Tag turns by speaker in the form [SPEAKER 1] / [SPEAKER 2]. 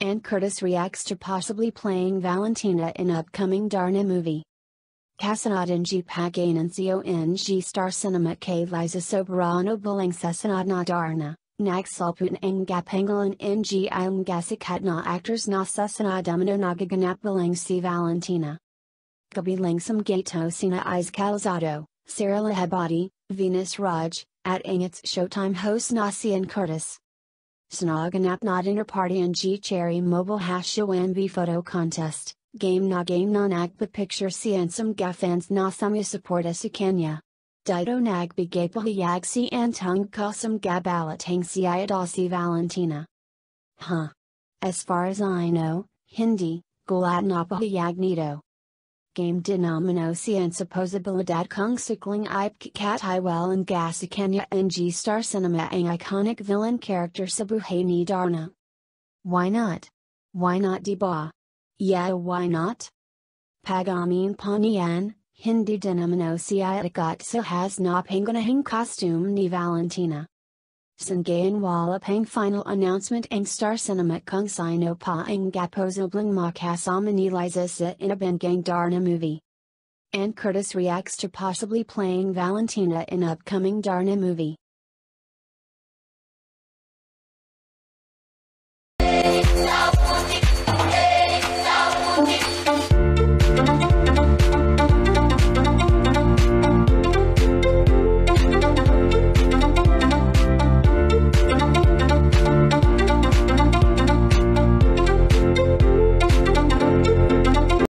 [SPEAKER 1] and Curtis reacts to possibly playing Valentina in upcoming Darna movie. Kasanad ng Paganancio ng Star Cinema K Liza Sobrano Bulang Sesanad na Darna, salput ng Gapangalan ng Ilmgasikat na Actors na Sesanadomino Nagaganap Bulang si Valentina. Gabi Some Gato Sina Is Calzado, Sarah Lahabadi, Venus Raj, at Ang It's Showtime host Nasi and Curtis. Snoganap not party and G Cherry Mobile Hashuanbi Photo Contest, Game Na Game Na Nagpa Picture Siansam Gafans Na Samya Support Kenya. Dido Nagbi Gapaha Yagsi Antung Kosam Gabalat Hang Siadasi Valentina. Huh. As far as I know, Hindi, Gulatnapaha Yagnito game denomino ciencia posibilidad kung sikling ipkat well and gasikanya ng star cinema ang iconic villain character sabuhay ni darna. Why not? Why not diba? Yeah why not? Pagamin panian, Hindi denomino cietica has na pangunahing costume ni Valentina. Sangayan Walapang Final Announcement Ang Star Cinema Kung Sino Pa Ang Gapozoblang na Eliza Sa in a Bengang Darna movie. Ann Curtis reacts to possibly playing Valentina in upcoming Darna movie.